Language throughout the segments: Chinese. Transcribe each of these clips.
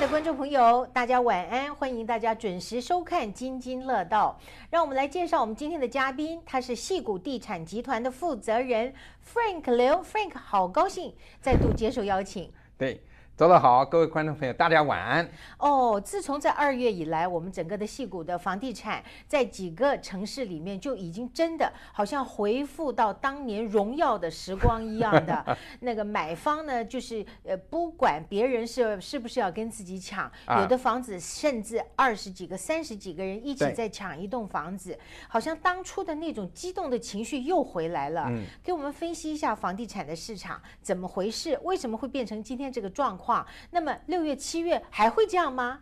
的观众朋友，大家晚安！欢迎大家准时收看《津津乐道》，让我们来介绍我们今天的嘉宾，他是戏谷地产集团的负责人 Frank 刘，Frank 好高兴再度接受邀请。对。早上好，各位观众朋友，大家晚安哦。自从在二月以来，我们整个的戏谷的房地产在几个城市里面就已经真的好像回复到当年荣耀的时光一样的 那个买方呢，就是呃，不管别人是是不是要跟自己抢，有的房子甚至二十几个、三十几个人一起在抢一栋房子，好像当初的那种激动的情绪又回来了。给我们分析一下房地产的市场怎么回事？为什么会变成今天这个状况？话，那么六月、七月还会这样吗？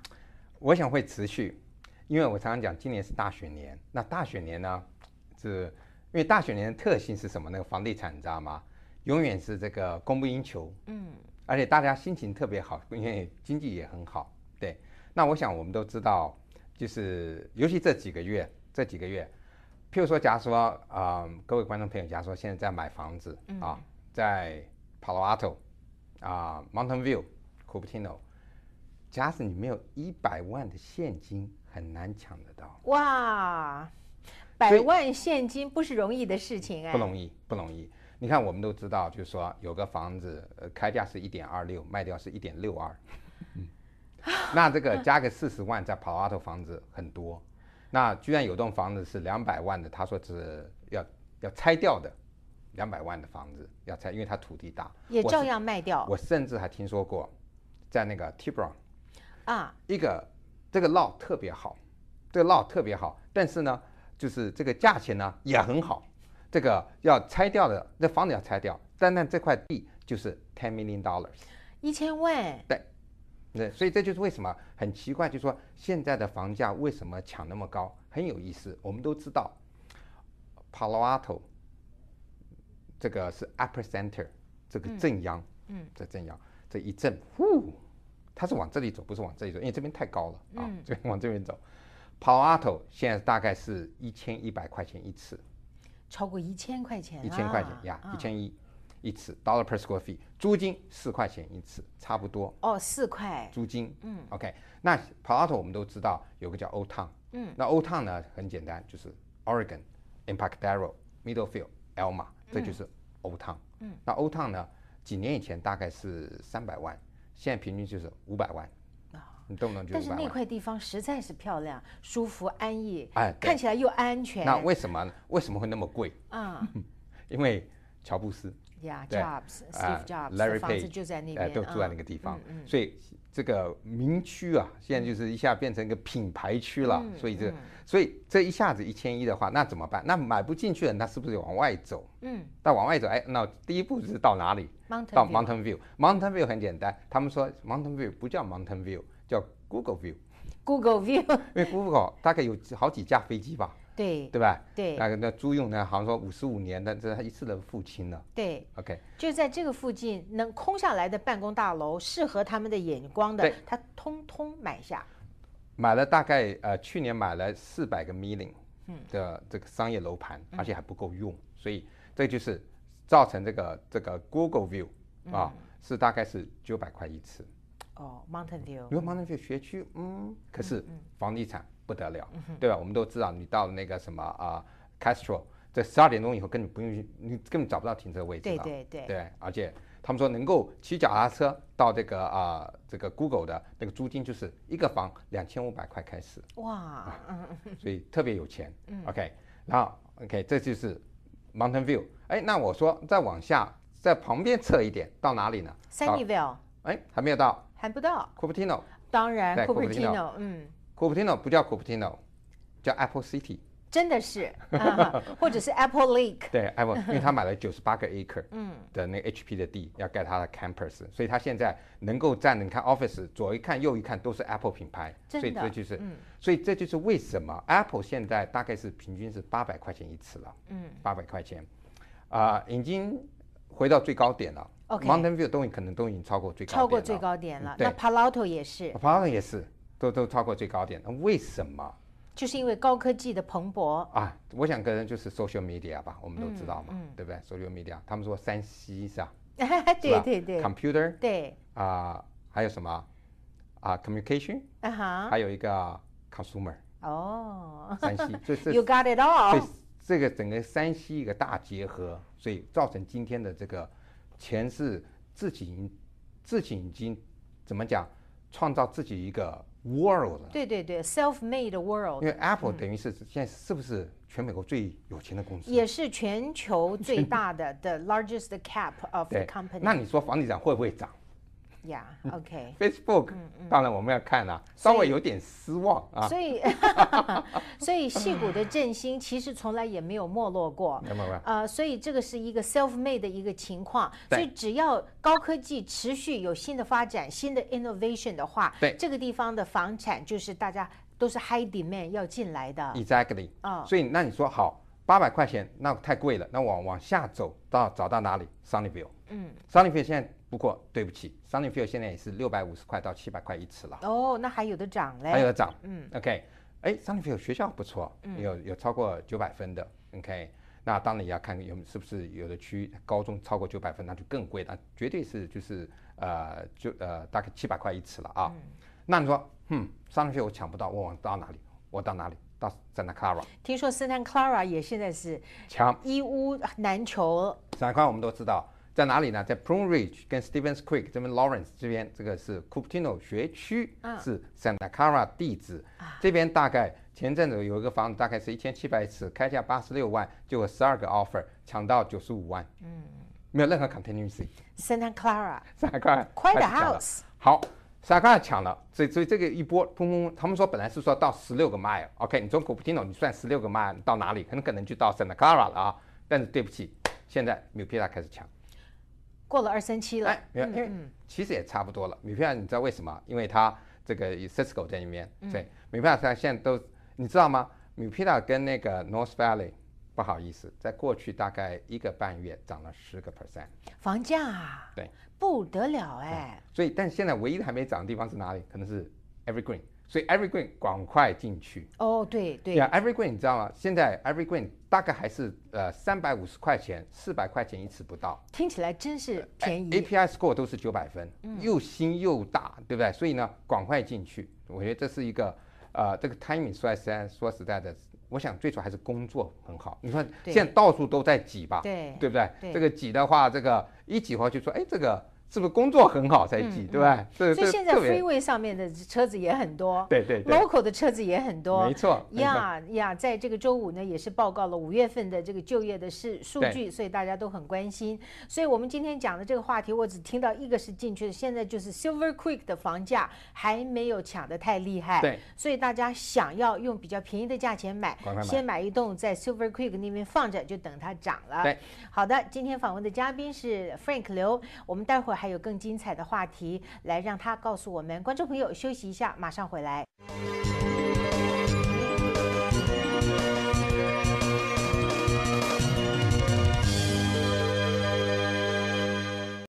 我想会持续，因为我常常讲，今年是大选年。那大选年呢，是因为大选年的特性是什么？那个房地产你知道吗？永远是这个供不应求。嗯，而且大家心情特别好，因为经济也很好。对，那我想我们都知道，就是尤其这几个月，这几个月，譬如说，假如说啊，各位观众朋友，假如说现在在买房子啊，在 Palo Alto 啊，Mountain View。我不听了。假使你没有一百万的现金，很难抢得到。哇，百万现金不是容易的事情哎，不容易，不容易。你看，我们都知道，就是说有个房子开价是一点二六，卖掉是一点六二。那这个加个四十万在跑阿头房子很多。那居然有栋房子是两百万的，他说是要要拆掉的，两百万的房子要拆，因为他土地大。也照样卖掉。我甚至还听说过。在那个 Tiburon 啊，一个这个 law 特别好，这个 law 特别好，但是呢，就是这个价钱呢也很好，这个要拆掉的那房子要拆掉，单单这块地就是 ten million dollars，一千万对，那所以这就是为什么很奇怪，就是说现在的房价为什么抢那么高，很有意思。我们都知道 Palo Alto 这个是 Upper Center 这个正央，嗯，在正央这一镇，呼。它是往这里走，不是往这里走，因为这边太高了啊。这边往这边走 p o r t l a t o 现在大概是一千一百块钱一次，超过一千块钱。一千块钱呀，一千一一次，Dollar per square feet，租金四块钱一次，差不多。哦，四块。租金，嗯。OK，那 p o r t l a t o 我们都知道有个叫 Old Town，嗯。那 Old Town 呢，很简单，就是 Oregon，Impact Dero，Middlefield，Elma，这就是 Old Town。嗯。那 Old Town 呢，几年以前大概是三百万。现在平均就是五百万，啊，你动不动就五百万。但是那块地方实在是漂亮、舒服、安逸，哎，看起来又安全。那为什么呢？为什么会那么贵？啊，因为乔布斯，Yeah，Jobs，Steve Jobs，房子就在那边，都住在那个地方，所以。这个名区啊，现在就是一下变成一个品牌区了，所以这，所以这一下子一千一的话，那怎么办？那买不进去了，那是不是往外走？嗯，那往外走，哎，那第一步是到哪里？到 Mountain View。Mountain View 很简单，他们说 Mountain View 不叫 Mountain View，叫 Google View。Google View，因为 Google 大概有好几架飞机吧。对对吧？对，那那租用呢？好像说五十五年，的，这他一次能付清了。对，OK，就在这个附近能空下来的办公大楼，适合他们的眼光的，他通通买下。买了大概呃去年买了四百个 million 的这个商业楼盘，而且还不够用，所以这就是造成这个这个 Google View 啊，是大概是九百块一次。哦，Mountain View，因为 Mountain View 学区，嗯，可是房地产。不得了，对吧？我们都知道，你到那个什么啊，Castro，在十二点钟以后根本不用，你根本找不到停车位置。对对对，对。而且他们说能够骑脚踏车到这个啊，这个 Google 的那个租金就是一个房两千五百块开始。哇，所以特别有钱。嗯，OK，然后 OK，这就是 Mountain View。哎，那我说再往下，在旁边侧一点到哪里呢？San Yv。e l 哎，还没有到。还不到。Cupertino。当然，Cupertino。嗯。Cupertino 不叫 Cupertino，叫 Apple City。真的是，或者是 Apple Lake。对 Apple，因为他买了九十八个 acre，嗯，的那个 HP 的地要盖他的 campus，所以他现在能够占的，你看 office 左一看右一看都是 Apple 品牌，所以这就是，嗯，所以这就是为什么 Apple 现在大概是平均是八百块钱一次了，嗯，八百块钱，啊，已经回到最高点了。Mountain View 的东西可能都已经超过最高点，超过最高点了。那 Palo Alto 也是，Palo Alto 也是。都都超过最高点，那为什么？就是因为高科技的蓬勃啊！我想跟就是 social media 吧，我们都知道嘛，对不对？social media，他们说山西 是吧？对对对，computer 对啊，还有什么啊？communication 啊哈，还有一个 consumer 哦，山西这是 you got it all，所以这个整个山西一个大结合，所以造成今天的这个钱是自己自己已经怎么讲，创造自己一个。World，对对对，self-made world。因为 Apple 等于是现在是不是全美国最有钱的公司？也是全球最大的，the largest cap of the company。那你说房地产会不会涨？呀，OK，Facebook，当然我们要看了，稍微有点失望啊。所以，所以戏骨的振兴其实从来也没有没落过。没有，没有。呃，所以这个是一个 self-made 的一个情况。所以只要高科技持续有新的发展、新的 innovation 的话，对。这个地方的房产就是大家都是 high demand 要进来的。Exactly。啊，所以那你说好八百块钱那太贵了，那往往下走到找到哪里 s u n n y v i l e 嗯。s u n n y v i l e 现在。不过对不起，Sunnyfield 现在也是六百五十块到七百块一尺了。哦，那还有的涨嘞。还有涨，嗯，OK，哎，Sunnyfield 学校不错，有有超过九百分的，OK，那当然也要看有是不是有的区高中超过九百分，那就更贵那绝对是就是呃就呃大概七百块一尺了啊。那你说，哼，Sunnyfield 我抢不到，我往到哪里？我到哪里？到在那 Clara。听说 s n n a Clara 也现在是抢一屋难求。三观我们都知道。在哪里呢？在 Prune Ridge 跟 Stevens Creek，这边 Lawrence 这边，这个是 Cupertino 学区，是 Santa Clara 地址。这边大概前阵子有一个房子，大概是一千七百尺，开价八十六万，就有十二个 offer，抢到九十五万，嗯，没有任何 contingency。Santa Clara。Santa Clara。Quite a house。好，Santa Clara 抢了，所以所以这个一波，砰砰砰，他们说本来是说到十六个 mile，OK，你从 Cupertino 你算十六个 mile 到哪里，很可能就到 Santa Clara 了啊。但是对不起，现在 m i p i t a 开始抢。过了二三期了，哎，米片，其实也差不多了。米片，你知道为什么？因为它这个 Cisco 在里面，对，米片它现在都，你知道吗？米片跟那个 North Valley，不好意思，在过去大概一个半月涨了十个 percent，房价啊，对，不得了哎。所以，但现在唯一还没涨的地方是哪里？可能是 Evergreen。所以 Everygreen 快进去哦，对对，Everygreen 你知道吗？现在 Everygreen 大概还是呃三百五十块钱、四百块钱一次不到，听起来真是便宜。API score 都是九百分，又新又大，对不对？所以呢，赶快进去。我觉得这是一个呃，这个 timing 率，虽然说实在的，我想最初还是工作很好。你说现在到处都在挤吧，对对不对？这个挤的话，这个一挤的话就说，哎，这个。是不是工作很好才进，对吧？所以现在 free way 上面的车子也很多，对对，local 的车子也很多，没错。呀呀，在这个周五呢，也是报告了五月份的这个就业的是数据，所以大家都很关心。所以我们今天讲的这个话题，我只听到一个是进去的，现在就是 Silver Creek 的房价还没有抢的太厉害，对，所以大家想要用比较便宜的价钱买，先买一栋在 Silver Creek 那边放着，就等它涨了。对，好的，今天访问的嘉宾是 Frank 刘，我们待会。还有更精彩的话题，来让他告诉我们。观众朋友，休息一下，马上回来。